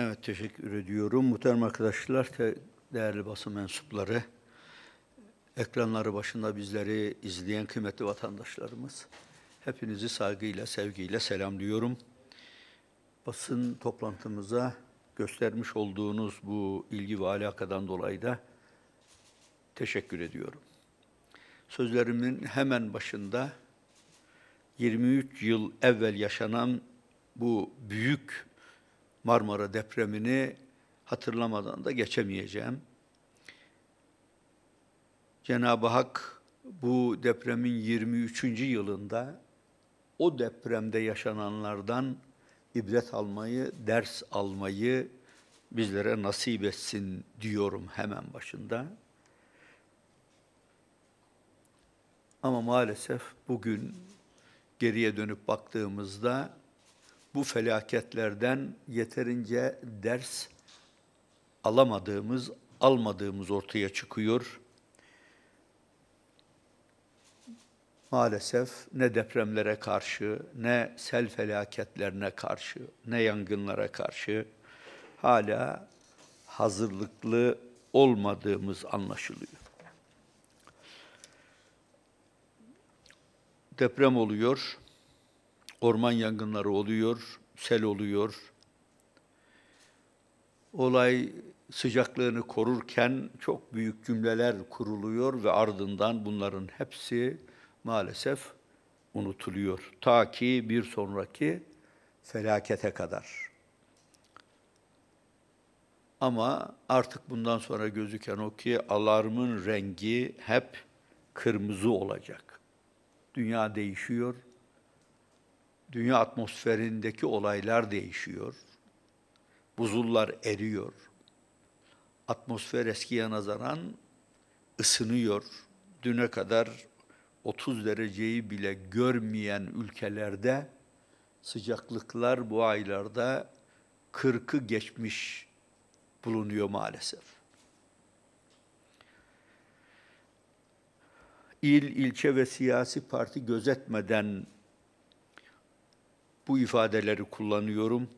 Evet, teşekkür ediyorum. Muhterem arkadaşlar, değerli basın mensupları, ekranları başında bizleri izleyen kıymetli vatandaşlarımız, hepinizi saygıyla, sevgiyle selamlıyorum. Basın toplantımıza göstermiş olduğunuz bu ilgi ve alakadan dolayı da teşekkür ediyorum. Sözlerimin hemen başında 23 yıl evvel yaşanan bu büyük Marmara depremini hatırlamadan da geçemeyeceğim. Cenab-ı Hak bu depremin 23. yılında o depremde yaşananlardan ibret almayı, ders almayı bizlere nasip etsin diyorum hemen başında. Ama maalesef bugün geriye dönüp baktığımızda bu felaketlerden yeterince ders alamadığımız, almadığımız ortaya çıkıyor. Maalesef ne depremlere karşı, ne sel felaketlerine karşı, ne yangınlara karşı hala hazırlıklı olmadığımız anlaşılıyor. Deprem oluyor. Orman yangınları oluyor, sel oluyor. Olay sıcaklığını korurken çok büyük cümleler kuruluyor ve ardından bunların hepsi maalesef unutuluyor. Ta ki bir sonraki felakete kadar. Ama artık bundan sonra gözüken o ki alarmın rengi hep kırmızı olacak. Dünya değişiyor, dünya atmosferindeki olaylar değişiyor. Buzullar eriyor. Atmosfer eskiye nazaran ısınıyor. Düne kadar 30 dereceyi bile görmeyen ülkelerde sıcaklıklar bu aylarda 40'ı geçmiş bulunuyor maalesef. İl, ilçe ve siyasi parti gözetmeden bu ifadeleri kullanıyorum.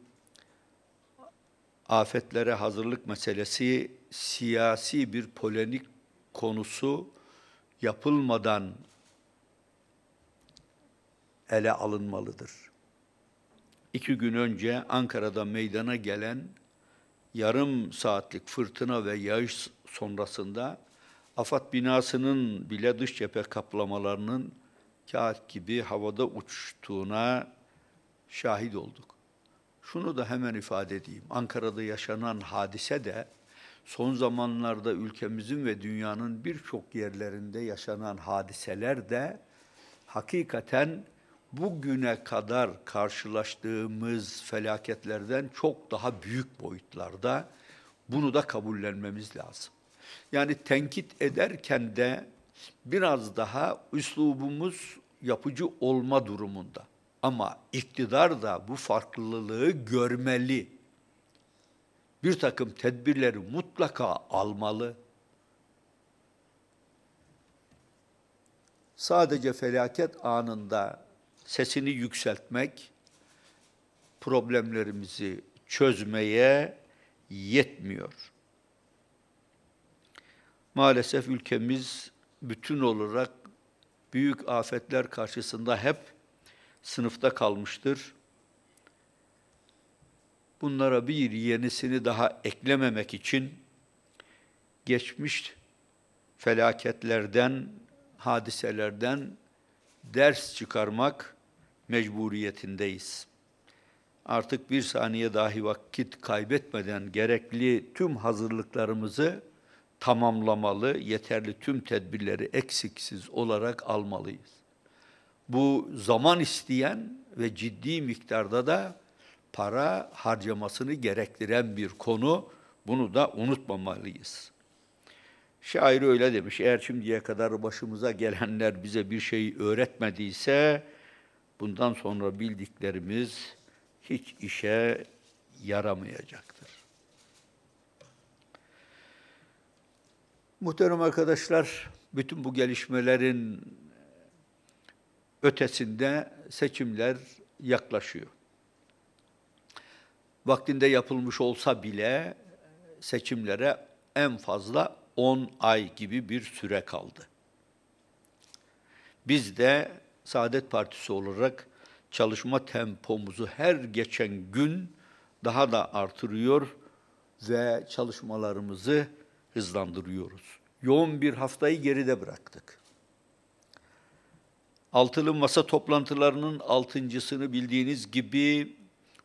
Afetlere hazırlık meselesi siyasi bir polemik konusu yapılmadan ele alınmalıdır. İki gün önce Ankara'da meydana gelen yarım saatlik fırtına ve yağış sonrasında AFAD binasının bile dış cephe kaplamalarının kağıt gibi havada uçtuğuna şahit olduk. Şunu da hemen ifade edeyim. Ankara'da yaşanan hadise de son zamanlarda ülkemizin ve dünyanın birçok yerlerinde yaşanan hadiseler de hakikaten bugüne kadar karşılaştığımız felaketlerden çok daha büyük boyutlarda bunu da kabullenmemiz lazım. Yani tenkit ederken de biraz daha üslubumuz yapıcı olma durumunda. Ama iktidar da bu farklılığı görmeli. Bir takım tedbirleri mutlaka almalı. Sadece felaket anında sesini yükseltmek problemlerimizi çözmeye yetmiyor. Maalesef ülkemiz bütün olarak büyük afetler karşısında hep sınıfta kalmıştır. Bunlara bir yenisini daha eklememek için geçmiş felaketlerden, hadiselerden ders çıkarmak mecburiyetindeyiz. Artık bir saniye dahi vakit kaybetmeden gerekli tüm hazırlıklarımızı tamamlamalı, yeterli tüm tedbirleri eksiksiz olarak almalıyız. Bu zaman isteyen ve ciddi miktarda da para harcamasını gerektiren bir konu. Bunu da unutmamalıyız. Şair öyle demiş, eğer şimdiye kadar başımıza gelenler bize bir şey öğretmediyse, bundan sonra bildiklerimiz hiç işe yaramayacaktır. Muhterem arkadaşlar, bütün bu gelişmelerin ötesinde seçimler yaklaşıyor. Vaktinde yapılmış olsa bile e, seçimlere en fazla 10 ay gibi bir süre kaldı. Biz de Saadet Partisi olarak çalışma tempomuzu her geçen gün daha da artırıyor ve çalışmalarımızı hızlandırıyoruz. Yoğun bir haftayı geride bıraktık. Altılı masa toplantılarının altıncısını bildiğiniz gibi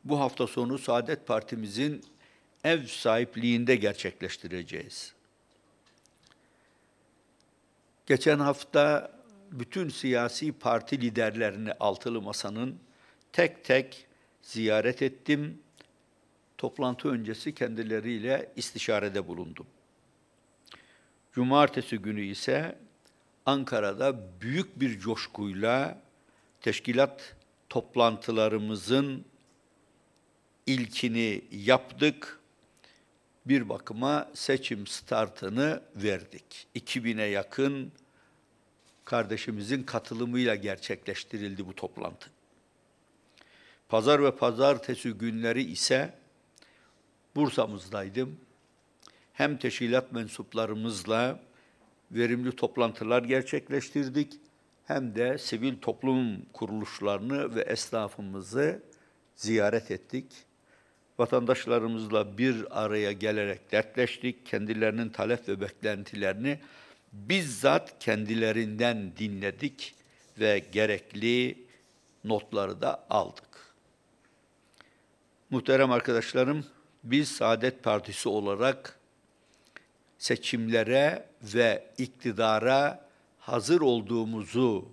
bu hafta sonu Saadet Partimizin ev sahipliğinde gerçekleştireceğiz. Geçen hafta bütün siyasi parti liderlerini altılı masanın tek tek ziyaret ettim. Toplantı öncesi kendileriyle istişarede bulundum. Cumartesi günü ise Ankara'da büyük bir coşkuyla teşkilat toplantılarımızın ilkini yaptık. Bir bakıma seçim startını verdik. 2000'e yakın kardeşimizin katılımıyla gerçekleştirildi bu toplantı. Pazar ve pazartesi günleri ise Bursa'mızdaydım. Hem teşkilat mensuplarımızla verimli toplantılar gerçekleştirdik. Hem de sivil toplum kuruluşlarını ve esnafımızı ziyaret ettik. Vatandaşlarımızla bir araya gelerek dertleştik. Kendilerinin talep ve beklentilerini bizzat kendilerinden dinledik ve gerekli notları da aldık. Muhterem arkadaşlarım, biz Saadet Partisi olarak seçimlere ve iktidara hazır olduğumuzu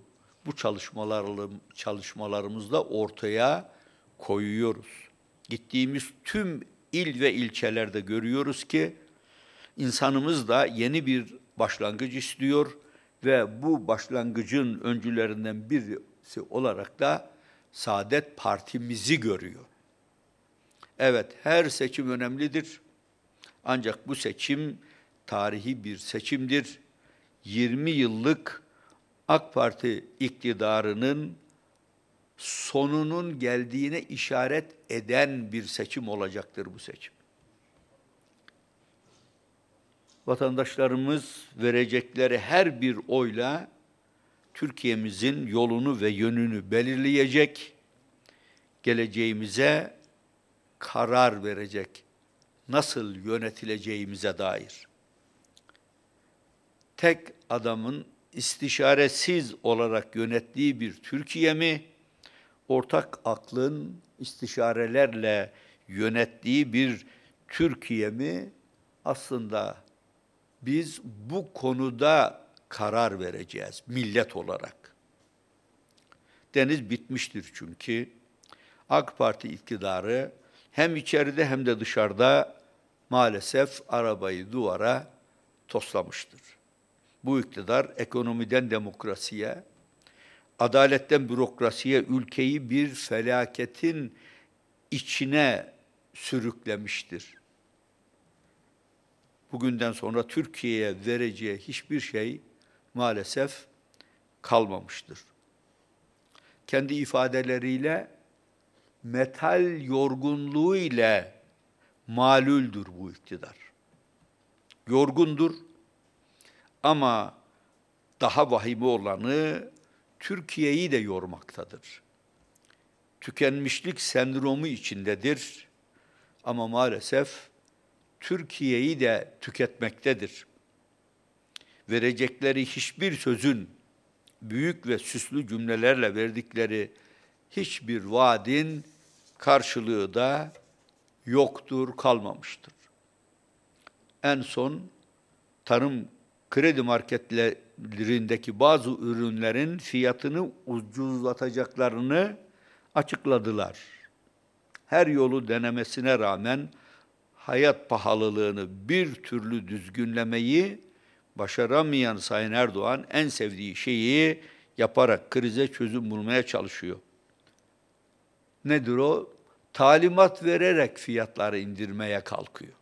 bu çalışmalarım, çalışmalarımızla ortaya koyuyoruz. Gittiğimiz tüm il ve ilçelerde görüyoruz ki insanımız da yeni bir başlangıç istiyor ve bu başlangıcın öncülerinden birisi olarak da Saadet Partimizi görüyor. Evet her seçim önemlidir. Ancak bu seçim tarihi bir seçimdir. 20 yıllık AK Parti iktidarının sonunun geldiğine işaret eden bir seçim olacaktır bu seçim. Vatandaşlarımız verecekleri her bir oyla Türkiye'mizin yolunu ve yönünü belirleyecek, geleceğimize karar verecek, nasıl yönetileceğimize dair tek adamın istişaresiz olarak yönettiği bir Türkiye mi, ortak aklın istişarelerle yönettiği bir Türkiye mi? Aslında biz bu konuda karar vereceğiz millet olarak. Deniz bitmiştir çünkü. AK Parti iktidarı hem içeride hem de dışarıda maalesef arabayı duvara toslamıştır. Bu iktidar ekonomiden demokrasiye, adaletten bürokrasiye ülkeyi bir felaketin içine sürüklemiştir. Bugünden sonra Türkiye'ye vereceği hiçbir şey maalesef kalmamıştır. Kendi ifadeleriyle metal yorgunluğu ile malüldür bu iktidar. Yorgundur, ama daha vahimi olanı Türkiye'yi de yormaktadır. Tükenmişlik sendromu içindedir ama maalesef Türkiye'yi de tüketmektedir. Verecekleri hiçbir sözün büyük ve süslü cümlelerle verdikleri hiçbir vaadin karşılığı da yoktur, kalmamıştır. En son tarım kredi marketlerindeki bazı ürünlerin fiyatını ucuzlatacaklarını açıkladılar. Her yolu denemesine rağmen hayat pahalılığını bir türlü düzgünlemeyi başaramayan Sayın Erdoğan en sevdiği şeyi yaparak krize çözüm bulmaya çalışıyor. Nedir o? Talimat vererek fiyatları indirmeye kalkıyor.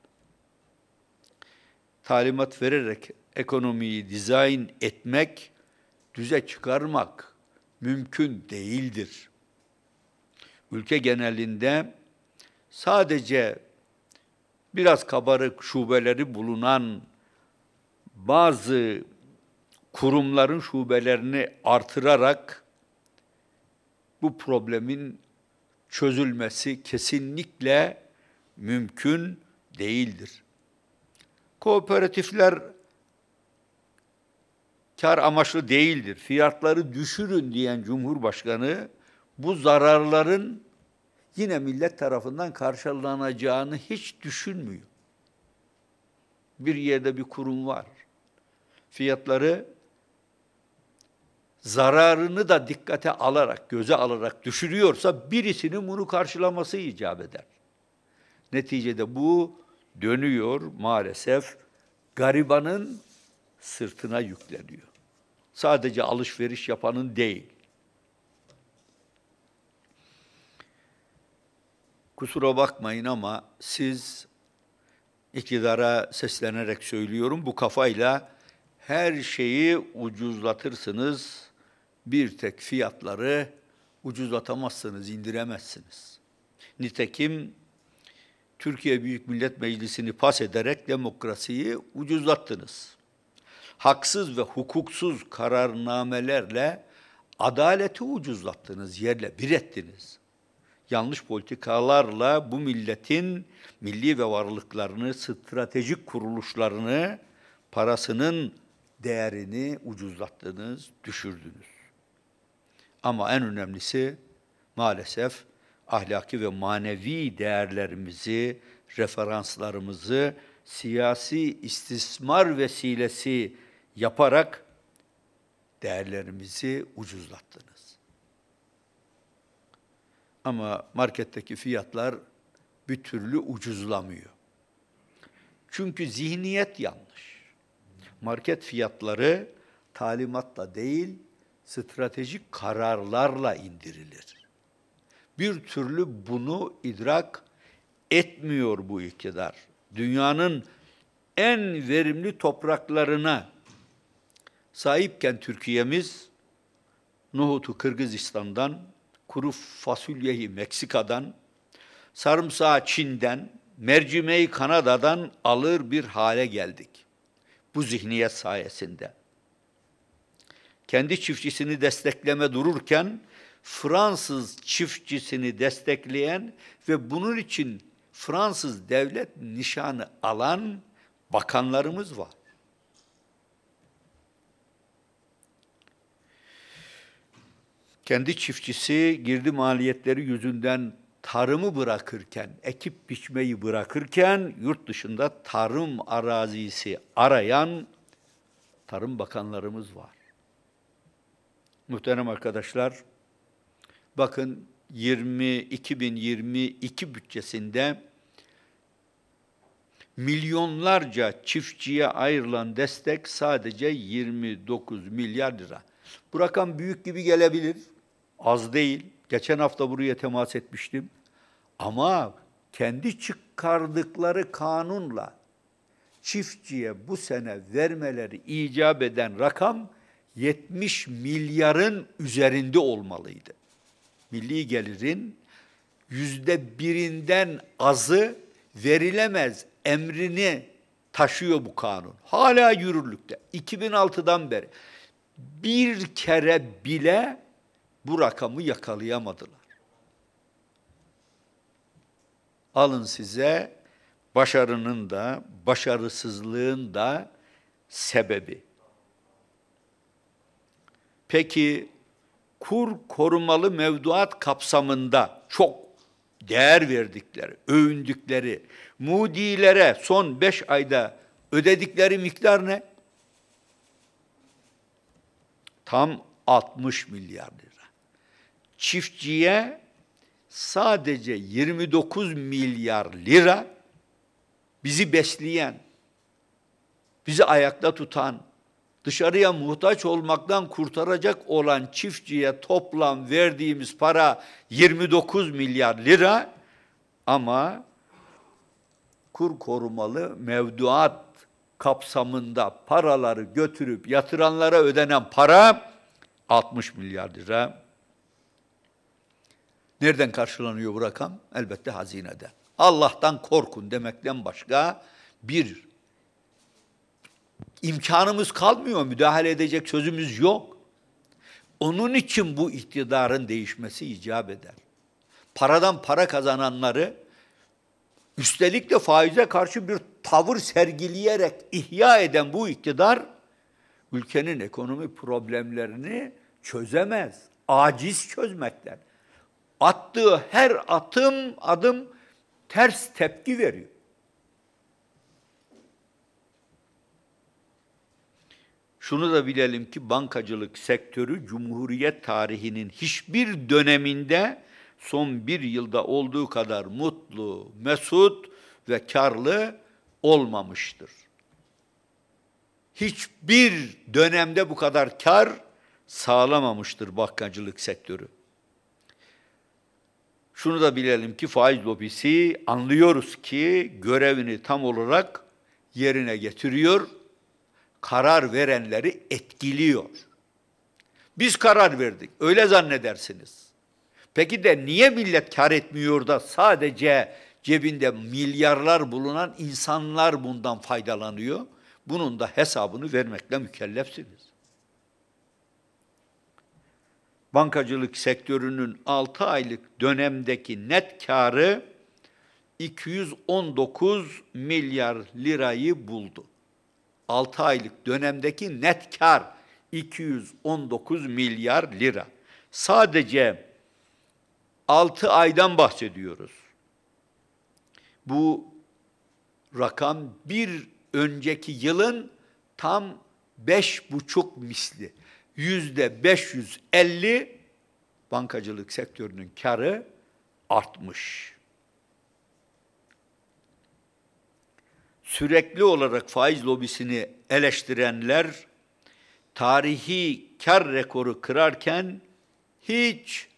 Talimat vererek ekonomiyi dizayn etmek, düze çıkarmak mümkün değildir. Ülke genelinde sadece biraz kabarık şubeleri bulunan bazı kurumların şubelerini artırarak bu problemin çözülmesi kesinlikle mümkün değildir. Kooperatifler kar amaçlı değildir. Fiyatları düşürün diyen Cumhurbaşkanı bu zararların yine millet tarafından karşılanacağını hiç düşünmüyor. Bir yerde bir kurum var. Fiyatları zararını da dikkate alarak, göze alarak düşürüyorsa birisinin bunu karşılaması icap eder. Neticede bu dönüyor maalesef garibanın sırtına yükleniyor. Sadece alışveriş yapanın değil. Kusura bakmayın ama siz iktidara seslenerek söylüyorum bu kafayla her şeyi ucuzlatırsınız. Bir tek fiyatları ucuzlatamazsınız, indiremezsiniz. Nitekim Türkiye Büyük Millet Meclisi'ni pas ederek demokrasiyi ucuzlattınız haksız ve hukuksuz kararnamelerle adaleti ucuzlattınız, yerle bir ettiniz. Yanlış politikalarla bu milletin milli ve varlıklarını, stratejik kuruluşlarını, parasının değerini ucuzlattınız, düşürdünüz. Ama en önemlisi maalesef ahlaki ve manevi değerlerimizi, referanslarımızı siyasi istismar vesilesi yaparak değerlerimizi ucuzlattınız. Ama marketteki fiyatlar bir türlü ucuzlamıyor. Çünkü zihniyet yanlış. Market fiyatları talimatla değil, stratejik kararlarla indirilir. Bir türlü bunu idrak etmiyor bu iktidar. Dünyanın en verimli topraklarına sahipken Türkiye'miz nohutu Kırgızistan'dan, kuru fasulyeyi Meksika'dan, sarımsağı Çin'den, mercimeği Kanada'dan alır bir hale geldik. Bu zihniyet sayesinde. Kendi çiftçisini destekleme dururken Fransız çiftçisini destekleyen ve bunun için Fransız devlet nişanı alan bakanlarımız var. kendi çiftçisi girdi maliyetleri yüzünden tarımı bırakırken, ekip biçmeyi bırakırken yurt dışında tarım arazisi arayan tarım bakanlarımız var. Muhterem arkadaşlar, bakın 20 2022 bütçesinde milyonlarca çiftçiye ayrılan destek sadece 29 milyar lira. Bu rakam büyük gibi gelebilir az değil. Geçen hafta buraya temas etmiştim. Ama kendi çıkardıkları kanunla çiftçiye bu sene vermeleri icap eden rakam 70 milyarın üzerinde olmalıydı. Milli gelirin yüzde birinden azı verilemez emrini taşıyor bu kanun. Hala yürürlükte. 2006'dan beri bir kere bile bu rakamı yakalayamadılar. Alın size başarının da başarısızlığın da sebebi. Peki kur korumalı mevduat kapsamında çok değer verdikleri, övündükleri, mudilere son beş ayda ödedikleri miktar ne? Tam 60 milyar lira çiftçiye sadece 29 milyar lira bizi besleyen, bizi ayakta tutan, dışarıya muhtaç olmaktan kurtaracak olan çiftçiye toplam verdiğimiz para 29 milyar lira ama kur korumalı mevduat kapsamında paraları götürüp yatıranlara ödenen para 60 milyar lira. Nereden karşılanıyor bu rakam? Elbette hazinede. Allah'tan korkun demekten başka bir imkanımız kalmıyor, müdahale edecek sözümüz yok. Onun için bu iktidarın değişmesi icap eder. Paradan para kazananları üstelik de faize karşı bir tavır sergileyerek ihya eden bu iktidar ülkenin ekonomi problemlerini çözemez. Aciz çözmekten attığı her atım, adım ters tepki veriyor. Şunu da bilelim ki bankacılık sektörü Cumhuriyet tarihinin hiçbir döneminde son bir yılda olduğu kadar mutlu, mesut ve karlı olmamıştır. Hiçbir dönemde bu kadar kar sağlamamıştır bankacılık sektörü. Şunu da bilelim ki faiz lobisi anlıyoruz ki görevini tam olarak yerine getiriyor, karar verenleri etkiliyor. Biz karar verdik, öyle zannedersiniz. Peki de niye millet kar etmiyor da sadece cebinde milyarlar bulunan insanlar bundan faydalanıyor? Bunun da hesabını vermekle mükellefsiniz bankacılık sektörünün 6 aylık dönemdeki net karı 219 milyar lirayı buldu. 6 aylık dönemdeki net kar 219 milyar lira. Sadece 6 aydan bahsediyoruz. Bu rakam bir önceki yılın tam beş buçuk misli yüzde 550 bankacılık sektörünün karı artmış. Sürekli olarak faiz lobisini eleştirenler tarihi kar rekoru kırarken hiç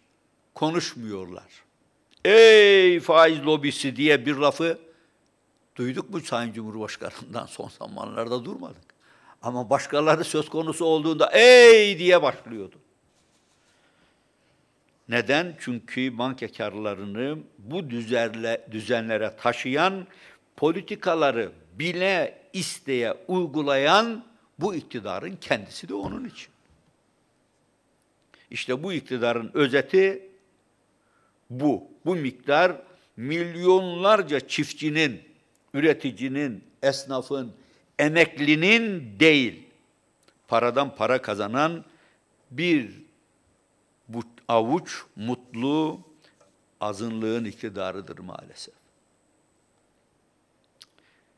konuşmuyorlar. Ey faiz lobisi diye bir lafı duyduk mu Sayın Cumhurbaşkanı'ndan son zamanlarda durmadık. Ama başkaları söz konusu olduğunda ey diye başlıyordu. Neden? Çünkü bankakarlarını bu düzenle, düzenlere taşıyan, politikaları bile isteye uygulayan bu iktidarın kendisi de onun için. İşte bu iktidarın özeti bu. Bu miktar milyonlarca çiftçinin, üreticinin, esnafın, emeklinin değil, paradan para kazanan bir avuç mutlu azınlığın iktidarıdır maalesef.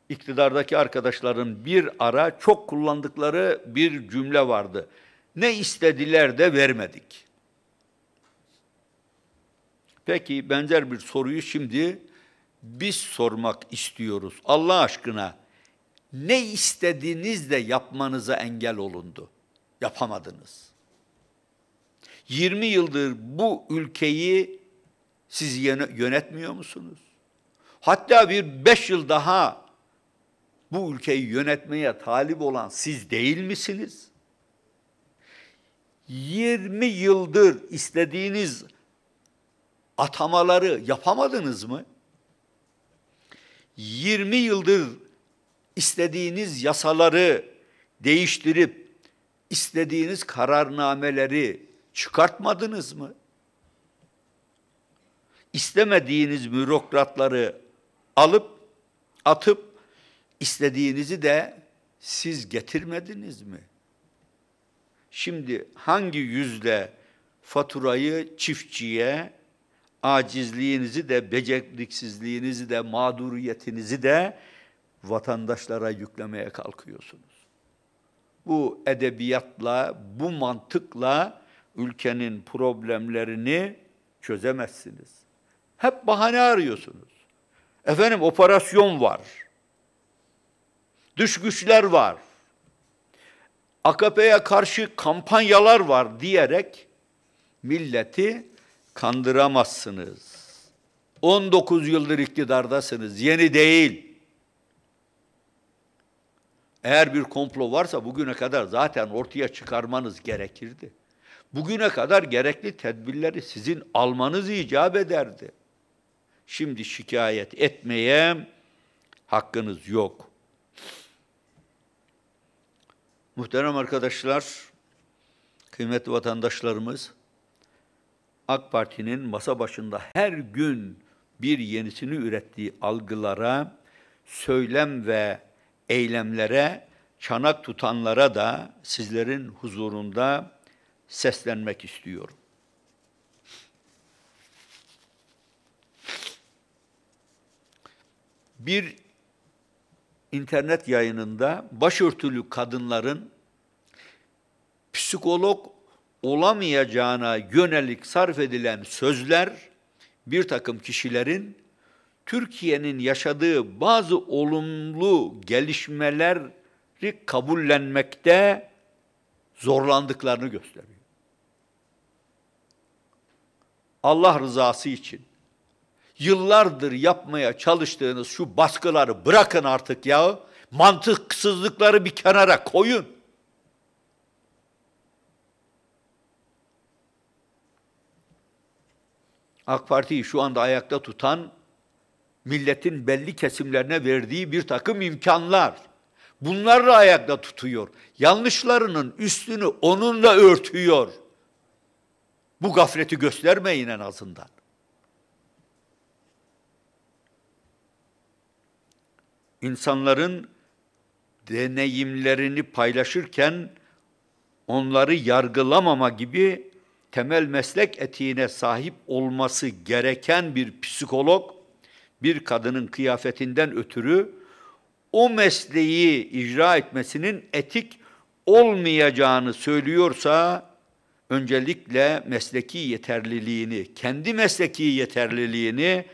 İktidardaki arkadaşların bir ara çok kullandıkları bir cümle vardı. Ne istediler de vermedik. Peki benzer bir soruyu şimdi biz sormak istiyoruz. Allah aşkına ne istediğiniz yapmanıza engel olundu. Yapamadınız. 20 yıldır bu ülkeyi siz yönetmiyor musunuz? Hatta bir 5 yıl daha bu ülkeyi yönetmeye talip olan siz değil misiniz? 20 yıldır istediğiniz atamaları yapamadınız mı? 20 yıldır istediğiniz yasaları değiştirip istediğiniz kararnameleri çıkartmadınız mı? İstemediğiniz bürokratları alıp atıp istediğinizi de siz getirmediniz mi? Şimdi hangi yüzle faturayı çiftçiye, acizliğinizi de, beceriksizliğinizi de, mağduriyetinizi de vatandaşlara yüklemeye kalkıyorsunuz. Bu edebiyatla, bu mantıkla ülkenin problemlerini çözemezsiniz. Hep bahane arıyorsunuz. Efendim operasyon var. Dış güçler var. AKP'ye karşı kampanyalar var diyerek milleti kandıramazsınız. 19 yıldır iktidardasınız. Yeni değil. Eğer bir komplo varsa bugüne kadar zaten ortaya çıkarmanız gerekirdi. Bugüne kadar gerekli tedbirleri sizin almanız icap ederdi. Şimdi şikayet etmeye hakkınız yok. Muhterem arkadaşlar, kıymetli vatandaşlarımız, AK Parti'nin masa başında her gün bir yenisini ürettiği algılara, söylem ve eylemlere çanak tutanlara da sizlerin huzurunda seslenmek istiyorum. Bir internet yayınında başörtülü kadınların psikolog olamayacağına yönelik sarf edilen sözler bir takım kişilerin Türkiye'nin yaşadığı bazı olumlu gelişmeleri kabullenmekte zorlandıklarını gösteriyor. Allah rızası için yıllardır yapmaya çalıştığınız şu baskıları bırakın artık ya. Mantıksızlıkları bir kenara koyun. AK Parti'yi şu anda ayakta tutan milletin belli kesimlerine verdiği bir takım imkanlar. Bunlarla ayakta tutuyor. Yanlışlarının üstünü onunla örtüyor. Bu gafleti göstermeyin en azından. İnsanların deneyimlerini paylaşırken onları yargılamama gibi temel meslek etiğine sahip olması gereken bir psikolog bir kadının kıyafetinden ötürü o mesleği icra etmesinin etik olmayacağını söylüyorsa öncelikle mesleki yeterliliğini, kendi mesleki yeterliliğini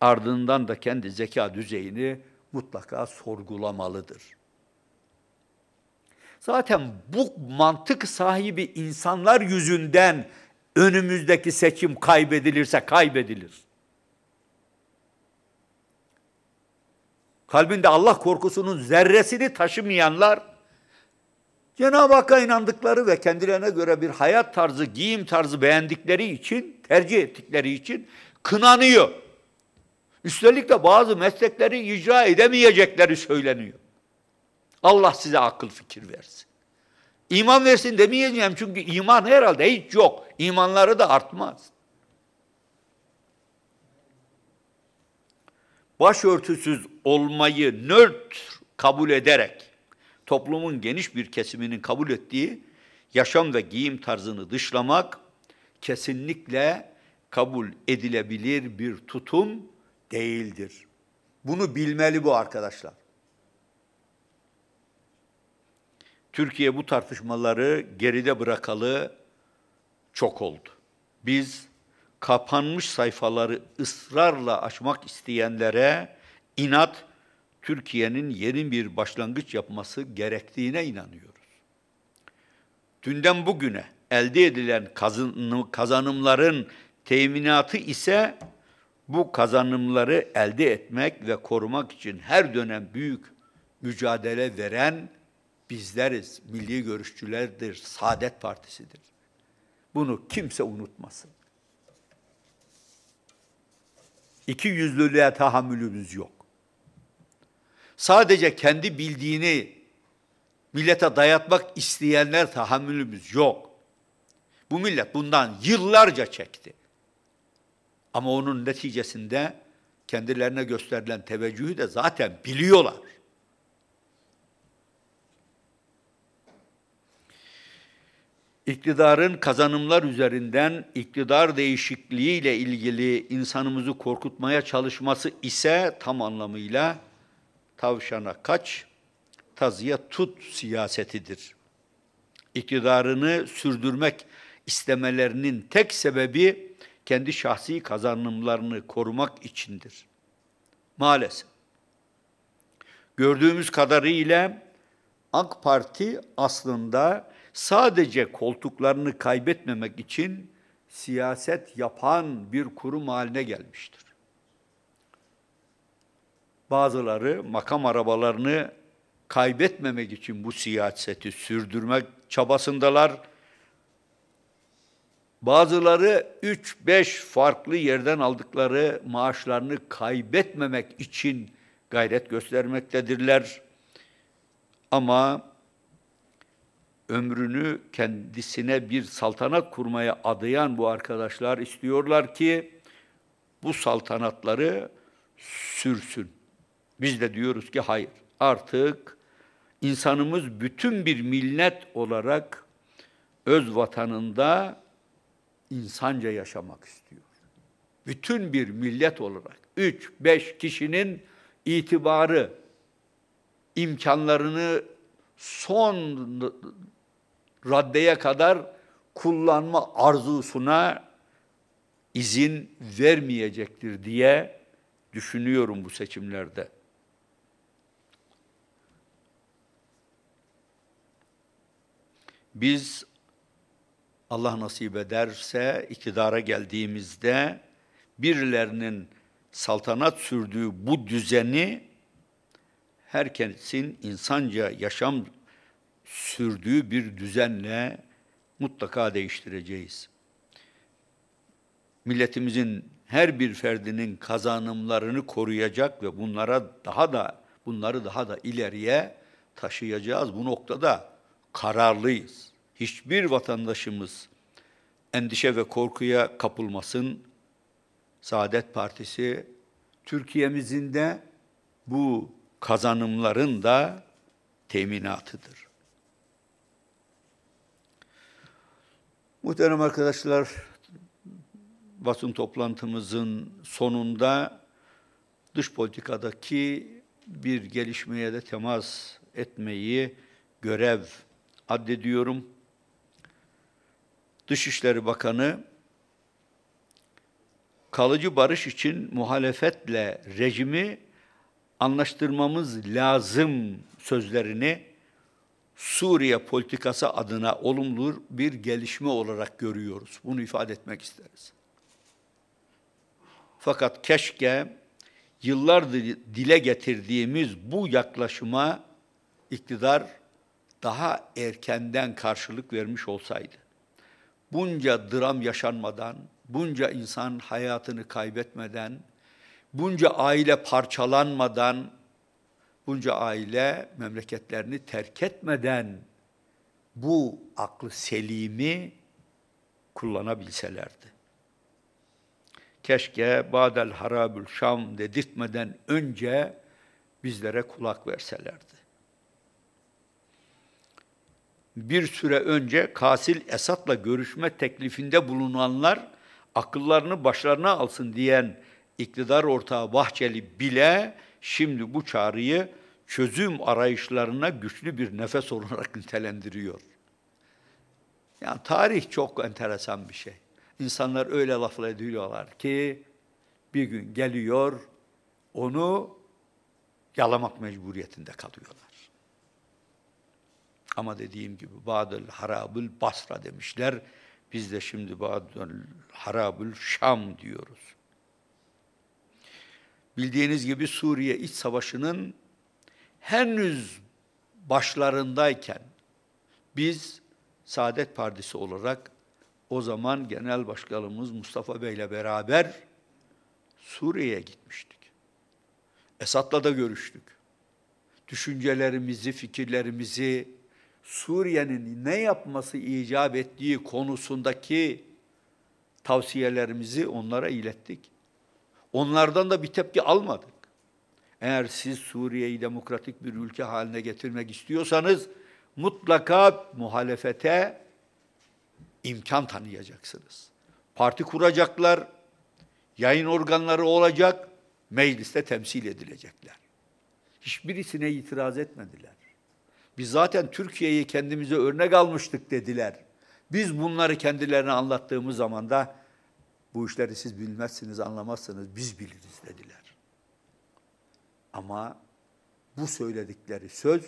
ardından da kendi zeka düzeyini mutlaka sorgulamalıdır. Zaten bu mantık sahibi insanlar yüzünden önümüzdeki seçim kaybedilirse kaybedilir. kalbinde Allah korkusunun zerresini taşımayanlar, Cenab-ı Hakk'a inandıkları ve kendilerine göre bir hayat tarzı, giyim tarzı beğendikleri için, tercih ettikleri için kınanıyor. Üstelik de bazı meslekleri icra edemeyecekleri söyleniyor. Allah size akıl fikir versin. İman versin demeyeceğim çünkü iman herhalde hiç yok. İmanları da artmaz. başörtüsüz olmayı nört kabul ederek toplumun geniş bir kesiminin kabul ettiği yaşam ve giyim tarzını dışlamak kesinlikle kabul edilebilir bir tutum değildir. Bunu bilmeli bu arkadaşlar. Türkiye bu tartışmaları geride bırakalı çok oldu. Biz kapanmış sayfaları ısrarla açmak isteyenlere inat Türkiye'nin yeni bir başlangıç yapması gerektiğine inanıyoruz. Dünden bugüne elde edilen kazanımların teminatı ise bu kazanımları elde etmek ve korumak için her dönem büyük mücadele veren bizleriz, milli görüşçülerdir, Saadet Partisi'dir. Bunu kimse unutmasın. İki yüzlülüğe tahammülümüz yok. Sadece kendi bildiğini millete dayatmak isteyenler tahammülümüz yok. Bu millet bundan yıllarca çekti. Ama onun neticesinde kendilerine gösterilen teveccühü de zaten biliyorlar. iktidarın kazanımlar üzerinden iktidar değişikliğiyle ilgili insanımızı korkutmaya çalışması ise tam anlamıyla tavşana kaç, tazıya tut siyasetidir. İktidarını sürdürmek istemelerinin tek sebebi kendi şahsi kazanımlarını korumak içindir. Maalesef. Gördüğümüz kadarıyla AK Parti aslında sadece koltuklarını kaybetmemek için siyaset yapan bir kurum haline gelmiştir. Bazıları makam arabalarını kaybetmemek için bu siyaseti sürdürmek çabasındalar. Bazıları 3-5 farklı yerden aldıkları maaşlarını kaybetmemek için gayret göstermektedirler. Ama ömrünü kendisine bir saltanat kurmaya adayan bu arkadaşlar istiyorlar ki bu saltanatları sürsün. Biz de diyoruz ki hayır. Artık insanımız bütün bir millet olarak öz vatanında insanca yaşamak istiyor. Bütün bir millet olarak 3-5 kişinin itibarı, imkanlarını son raddeye kadar kullanma arzusuna izin vermeyecektir diye düşünüyorum bu seçimlerde. Biz Allah nasip ederse iktidara geldiğimizde birilerinin saltanat sürdüğü bu düzeni herkesin insanca yaşam sürdüğü bir düzenle mutlaka değiştireceğiz. Milletimizin her bir ferdinin kazanımlarını koruyacak ve bunlara daha da bunları daha da ileriye taşıyacağız. Bu noktada kararlıyız. Hiçbir vatandaşımız endişe ve korkuya kapılmasın. Saadet Partisi Türkiye'mizin de bu kazanımların da teminatıdır. Muhterem arkadaşlar, basın toplantımızın sonunda dış politikadaki bir gelişmeye de temas etmeyi görev addediyorum. Dışişleri Bakanı kalıcı barış için muhalefetle rejimi anlaştırmamız lazım sözlerini Suriye politikası adına olumlu bir gelişme olarak görüyoruz. Bunu ifade etmek isteriz. Fakat keşke yıllardır dile getirdiğimiz bu yaklaşıma iktidar daha erkenden karşılık vermiş olsaydı. Bunca dram yaşanmadan, bunca insan hayatını kaybetmeden, bunca aile parçalanmadan, bunca aile memleketlerini terk etmeden bu aklı selimi kullanabilselerdi. Keşke Badel Harabül Şam dedirtmeden önce bizlere kulak verselerdi. Bir süre önce Kasil Esat'la görüşme teklifinde bulunanlar akıllarını başlarına alsın diyen iktidar ortağı Bahçeli bile şimdi bu çağrıyı çözüm arayışlarına güçlü bir nefes olarak nitelendiriyor. Yani tarih çok enteresan bir şey. İnsanlar öyle lafla ediliyorlar ki bir gün geliyor onu yalamak mecburiyetinde kalıyorlar. Ama dediğim gibi Badül Harabül Basra demişler. Biz de şimdi Badül Harabül Şam diyoruz bildiğiniz gibi Suriye iç savaşının henüz başlarındayken biz Saadet Partisi olarak o zaman Genel Başkanımız Mustafa Bey'le beraber Suriye'ye gitmiştik. Esad'la da görüştük. Düşüncelerimizi, fikirlerimizi Suriye'nin ne yapması icap ettiği konusundaki tavsiyelerimizi onlara ilettik. Onlardan da bir tepki almadık. Eğer siz Suriye'yi demokratik bir ülke haline getirmek istiyorsanız mutlaka muhalefete imkan tanıyacaksınız. Parti kuracaklar, yayın organları olacak, mecliste temsil edilecekler. Hiçbirisine itiraz etmediler. Biz zaten Türkiye'yi kendimize örnek almıştık dediler. Biz bunları kendilerine anlattığımız zaman da bu işleri siz bilmezsiniz, anlamazsınız, biz biliriz dediler. Ama bu söyledikleri söz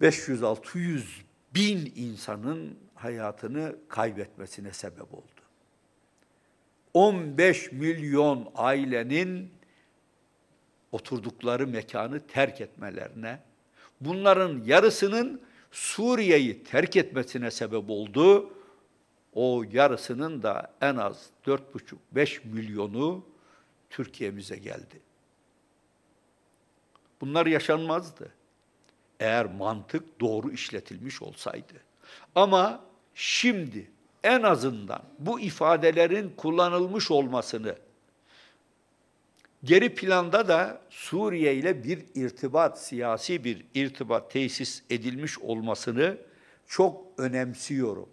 500-600 bin insanın hayatını kaybetmesine sebep oldu. 15 milyon ailenin oturdukları mekanı terk etmelerine, bunların yarısının Suriye'yi terk etmesine sebep oldu o yarısının da en az 4,5-5 milyonu Türkiye'mize geldi. Bunlar yaşanmazdı. Eğer mantık doğru işletilmiş olsaydı. Ama şimdi en azından bu ifadelerin kullanılmış olmasını geri planda da Suriye ile bir irtibat, siyasi bir irtibat tesis edilmiş olmasını çok önemsiyorum.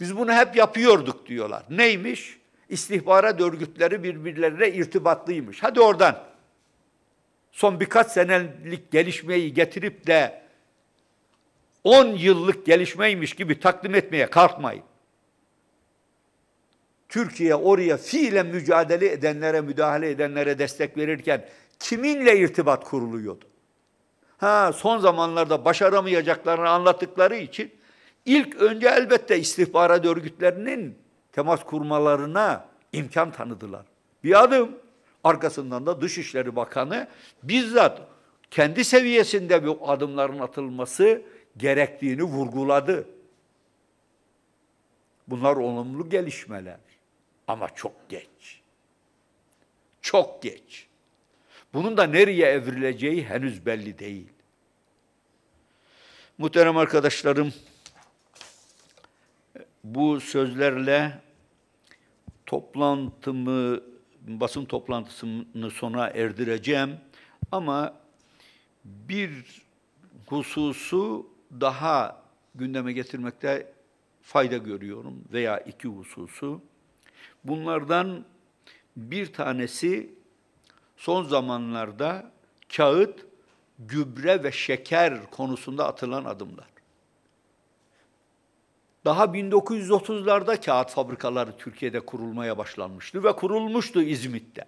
Biz bunu hep yapıyorduk diyorlar. Neymiş? İstihbarat örgütleri birbirlerine irtibatlıymış. Hadi oradan. Son birkaç senelik gelişmeyi getirip de 10 yıllık gelişmeymiş gibi takdim etmeye kalkmayın. Türkiye oraya fiilen mücadele edenlere, müdahale edenlere destek verirken kiminle irtibat kuruluyordu? Ha, son zamanlarda başaramayacaklarını anlattıkları için ilk önce elbette istihbarat örgütlerinin temas kurmalarına imkan tanıdılar. Bir adım arkasından da Dışişleri Bakanı bizzat kendi seviyesinde bu adımların atılması gerektiğini vurguladı. Bunlar olumlu gelişmeler ama çok geç. Çok geç. Bunun da nereye evrileceği henüz belli değil. Muhterem arkadaşlarım, bu sözlerle toplantımı, basın toplantısını sona erdireceğim. Ama bir hususu daha gündeme getirmekte fayda görüyorum veya iki hususu. Bunlardan bir tanesi son zamanlarda kağıt, gübre ve şeker konusunda atılan adımlar. Daha 1930'larda kağıt fabrikaları Türkiye'de kurulmaya başlanmıştı ve kurulmuştu İzmit'te.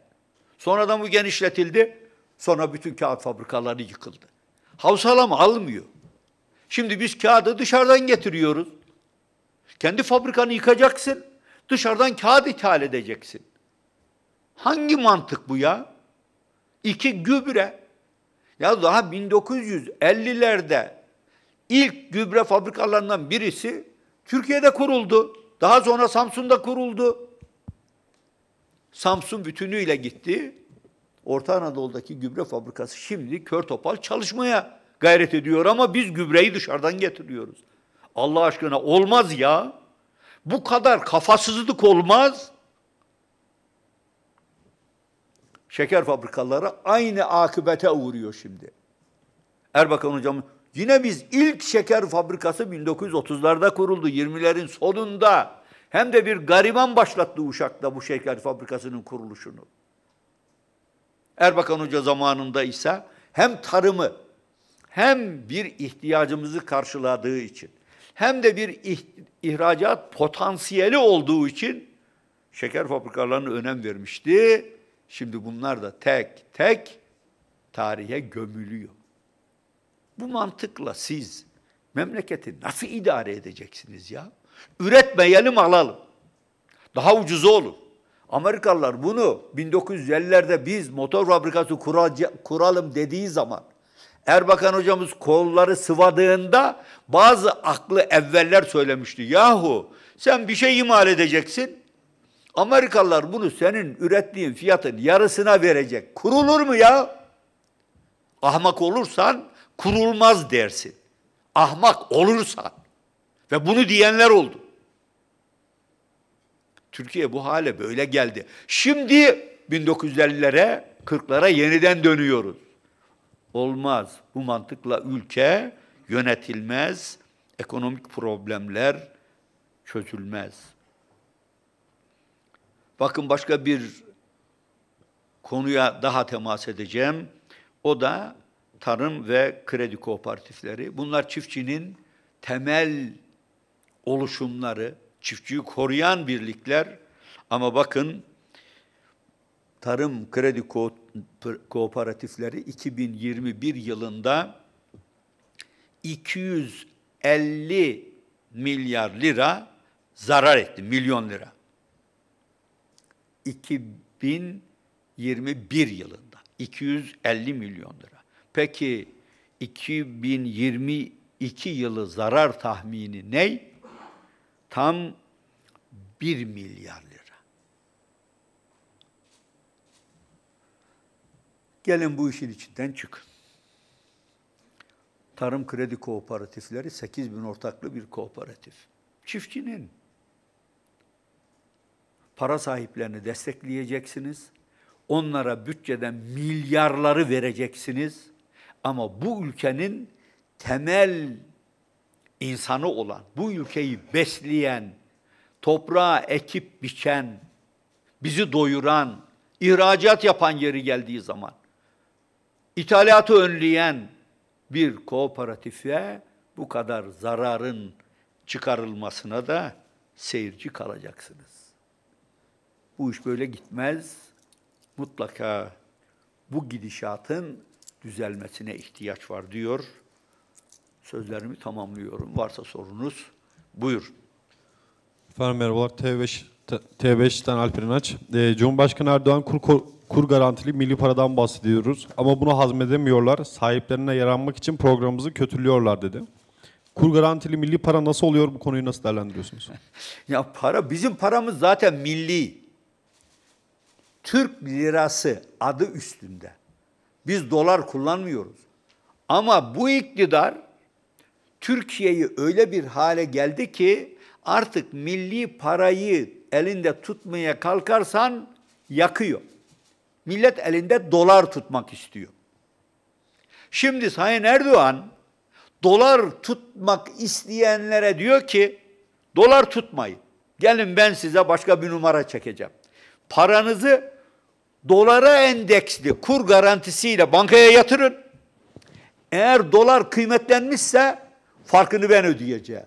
Sonradan bu genişletildi. Sonra bütün kağıt fabrikaları yıkıldı. Havsalam almıyor. Şimdi biz kağıdı dışarıdan getiriyoruz. Kendi fabrikanı yıkacaksın. Dışarıdan kağıt ithal edeceksin. Hangi mantık bu ya? İki gübre. Ya daha 1950'lerde ilk gübre fabrikalarından birisi Türkiye'de kuruldu. Daha sonra Samsun'da kuruldu. Samsun bütünüyle gitti. Orta Anadolu'daki gübre fabrikası şimdi kör topal çalışmaya gayret ediyor ama biz gübreyi dışarıdan getiriyoruz. Allah aşkına olmaz ya. Bu kadar kafasızlık olmaz. Şeker fabrikaları aynı akıbete uğruyor şimdi. Erbakan hocam Yine biz ilk şeker fabrikası 1930'larda kuruldu. 20'lerin sonunda hem de bir gariban başlattı Uşak'ta bu şeker fabrikasının kuruluşunu. Erbakan Hoca zamanında ise hem tarımı hem bir ihtiyacımızı karşıladığı için hem de bir ihracat potansiyeli olduğu için şeker fabrikalarına önem vermişti. Şimdi bunlar da tek tek tarihe gömülüyor. Bu mantıkla siz memleketi nasıl idare edeceksiniz ya? Üretmeyelim alalım. Daha ucuzu olur. Amerikalılar bunu 1950'lerde biz motor fabrikası kuralım dediği zaman Erbakan hocamız kolları sıvadığında bazı aklı evveller söylemişti. Yahu sen bir şey imal edeceksin. Amerikalılar bunu senin ürettiğin fiyatın yarısına verecek. Kurulur mu ya? Ahmak olursan kurulmaz dersin. Ahmak olursan. Ve bunu diyenler oldu. Türkiye bu hale böyle geldi. Şimdi 1950'lere, 40'lara yeniden dönüyoruz. Olmaz. Bu mantıkla ülke yönetilmez, ekonomik problemler çözülmez. Bakın başka bir konuya daha temas edeceğim. O da tarım ve kredi kooperatifleri. Bunlar çiftçinin temel oluşumları, çiftçiyi koruyan birlikler. Ama bakın tarım kredi ko- kooperatifleri 2021 yılında 250 milyar lira zarar etti, milyon lira. 2021 yılında 250 milyon lira. Peki 2022 yılı zarar tahmini ne? Tam 1 milyar lira. Gelin bu işin içinden çıkın. Tarım Kredi Kooperatifleri 8 bin ortaklı bir kooperatif. Çiftçinin para sahiplerini destekleyeceksiniz. Onlara bütçeden milyarları vereceksiniz. Ama bu ülkenin temel insanı olan, bu ülkeyi besleyen, toprağa ekip biçen, bizi doyuran, ihracat yapan yeri geldiği zaman, ithalatı önleyen bir kooperatife bu kadar zararın çıkarılmasına da seyirci kalacaksınız. Bu iş böyle gitmez. Mutlaka bu gidişatın düzelmesine ihtiyaç var diyor. Sözlerimi tamamlıyorum. Varsa sorunuz buyur. Efendim merhabalar. t 5ten Alper İnaç. E, ee, Cumhurbaşkanı Erdoğan kur, kur, kur garantili milli paradan bahsediyoruz. Ama bunu hazmedemiyorlar. Sahiplerine yaranmak için programımızı kötülüyorlar dedi. Kur garantili milli para nasıl oluyor? Bu konuyu nasıl değerlendiriyorsunuz? ya para, bizim paramız zaten milli. Türk lirası adı üstünde. Biz dolar kullanmıyoruz. Ama bu iktidar Türkiye'yi öyle bir hale geldi ki artık milli parayı elinde tutmaya kalkarsan yakıyor. Millet elinde dolar tutmak istiyor. Şimdi Sayın Erdoğan dolar tutmak isteyenlere diyor ki dolar tutmayın. Gelin ben size başka bir numara çekeceğim. Paranızı dolara endeksli kur garantisiyle bankaya yatırın. Eğer dolar kıymetlenmişse farkını ben ödeyeceğim.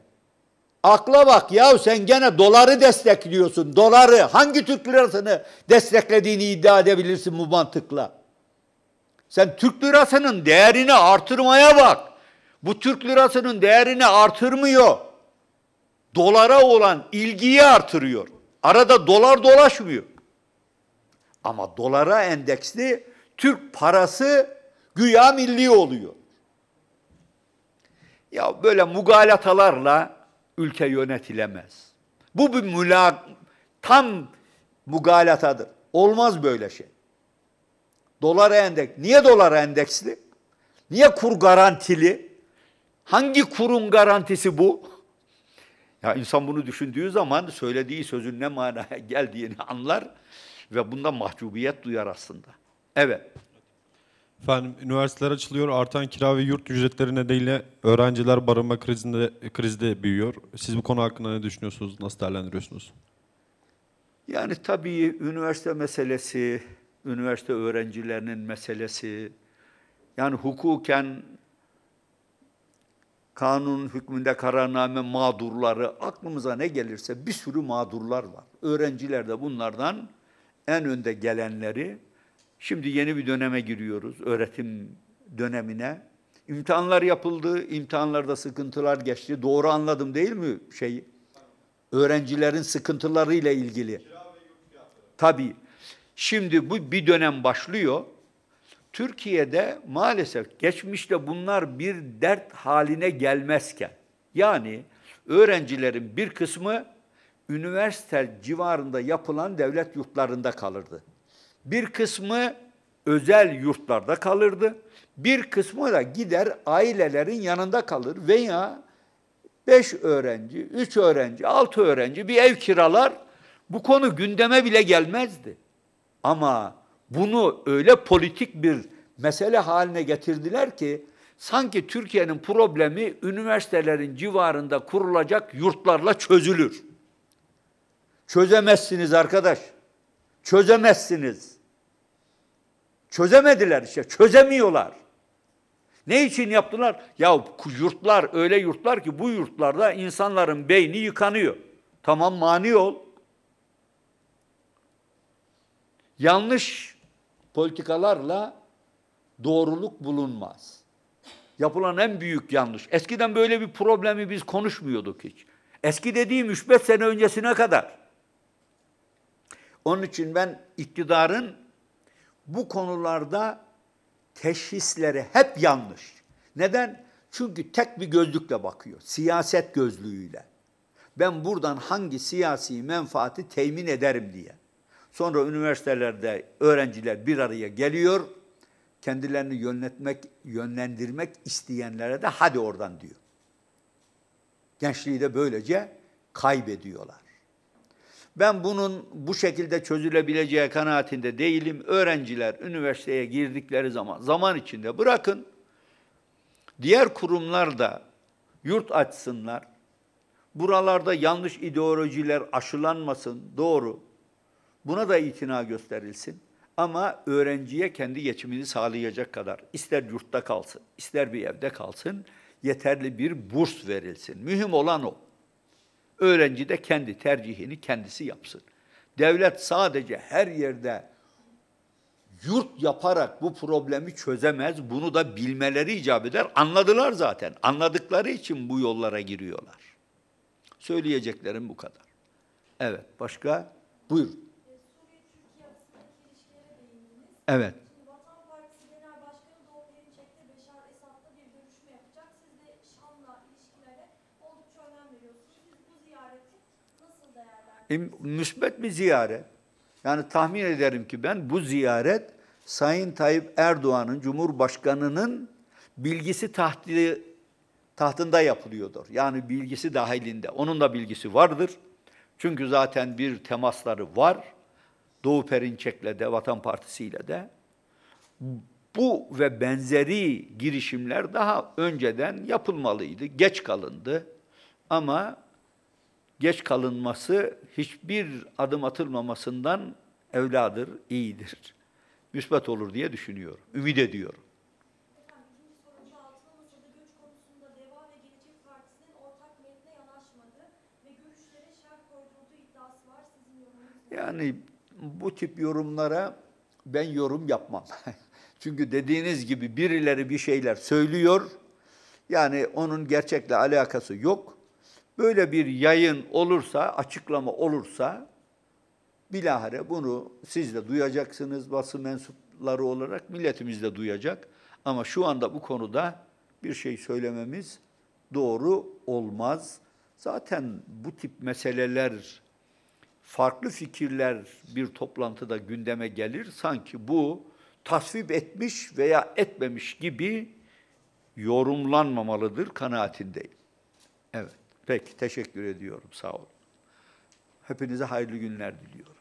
Akla bak ya sen gene doları destekliyorsun. Doları hangi Türk lirasını desteklediğini iddia edebilirsin bu mantıkla. Sen Türk lirasının değerini artırmaya bak. Bu Türk lirasının değerini artırmıyor. Dolara olan ilgiyi artırıyor. Arada dolar dolaşmıyor. Ama dolara endeksli Türk parası güya milli oluyor. Ya böyle mugalatalarla ülke yönetilemez. Bu bir mülak tam mugalatadır. Olmaz böyle şey. Dolara endek. Niye dolara endeksli? Niye kur garantili? Hangi kurun garantisi bu? Ya insan bunu düşündüğü zaman söylediği sözün ne manaya geldiğini anlar ve bundan mahcubiyet duyar aslında. Evet. Efendim üniversiteler açılıyor, artan kira ve yurt ücretleri nedeniyle öğrenciler barınma krizinde krizde büyüyor. Siz bu konu hakkında ne düşünüyorsunuz, nasıl değerlendiriyorsunuz? Yani tabii üniversite meselesi, üniversite öğrencilerinin meselesi, yani hukuken kanun hükmünde kararname mağdurları, aklımıza ne gelirse bir sürü mağdurlar var. Öğrenciler de bunlardan en önde gelenleri şimdi yeni bir döneme giriyoruz, öğretim dönemine. İmtihanlar yapıldı, imtihanlarda sıkıntılar geçti. Doğru anladım değil mi şey? Öğrencilerin sıkıntılarıyla ilgili. Tabii. Şimdi bu bir dönem başlıyor. Türkiye'de maalesef geçmişte bunlar bir dert haline gelmezken yani öğrencilerin bir kısmı üniversite civarında yapılan devlet yurtlarında kalırdı. Bir kısmı özel yurtlarda kalırdı. Bir kısmı da gider ailelerin yanında kalır veya beş öğrenci, üç öğrenci, altı öğrenci bir ev kiralar. Bu konu gündeme bile gelmezdi. Ama bunu öyle politik bir mesele haline getirdiler ki sanki Türkiye'nin problemi üniversitelerin civarında kurulacak yurtlarla çözülür. Çözemezsiniz arkadaş. Çözemezsiniz. Çözemediler işte. Çözemiyorlar. Ne için yaptılar? Ya yurtlar öyle yurtlar ki bu yurtlarda insanların beyni yıkanıyor. Tamam mani ol. Yanlış politikalarla doğruluk bulunmaz. Yapılan en büyük yanlış. Eskiden böyle bir problemi biz konuşmuyorduk hiç. Eski dediğim 3-5 sene öncesine kadar. Onun için ben iktidarın bu konularda teşhisleri hep yanlış. Neden? Çünkü tek bir gözlükle bakıyor. Siyaset gözlüğüyle. Ben buradan hangi siyasi menfaati temin ederim diye. Sonra üniversitelerde öğrenciler bir araya geliyor. Kendilerini yönetmek, yönlendirmek isteyenlere de hadi oradan diyor. Gençliği de böylece kaybediyorlar. Ben bunun bu şekilde çözülebileceği kanaatinde değilim. Öğrenciler üniversiteye girdikleri zaman, zaman içinde bırakın, diğer kurumlar da yurt açsınlar. Buralarda yanlış ideolojiler aşılanmasın, doğru. Buna da itina gösterilsin. Ama öğrenciye kendi geçimini sağlayacak kadar ister yurtta kalsın, ister bir evde kalsın, yeterli bir burs verilsin. Mühim olan o. Öğrenci de kendi tercihini kendisi yapsın. Devlet sadece her yerde yurt yaparak bu problemi çözemez. Bunu da bilmeleri icap eder. Anladılar zaten. Anladıkları için bu yollara giriyorlar. Söyleyeceklerim bu kadar. Evet, başka? Buyur. Ee, evet. müsbet bir ziyaret. Yani tahmin ederim ki ben bu ziyaret Sayın Tayyip Erdoğan'ın, Cumhurbaşkanı'nın bilgisi tahtı, tahtında yapılıyordur. Yani bilgisi dahilinde. Onun da bilgisi vardır. Çünkü zaten bir temasları var. Doğu Perinçek'le de, Vatan Partisi ile de. Bu ve benzeri girişimler daha önceden yapılmalıydı. Geç kalındı. Ama geç kalınması hiçbir adım atılmamasından evladır, iyidir. Müsbet olur diye düşünüyorum, ümit ediyorum. Yani bu tip yorumlara ben yorum yapmam. Çünkü dediğiniz gibi birileri bir şeyler söylüyor. Yani onun gerçekle alakası yok böyle bir yayın olursa, açıklama olursa bilahare bunu siz de duyacaksınız basın mensupları olarak, milletimiz de duyacak. Ama şu anda bu konuda bir şey söylememiz doğru olmaz. Zaten bu tip meseleler, farklı fikirler bir toplantıda gündeme gelir. Sanki bu tasvip etmiş veya etmemiş gibi yorumlanmamalıdır kanaatindeyim. Evet. Peki, teşekkür ediyorum. Sağ olun. Hepinize hayırlı günler diliyorum.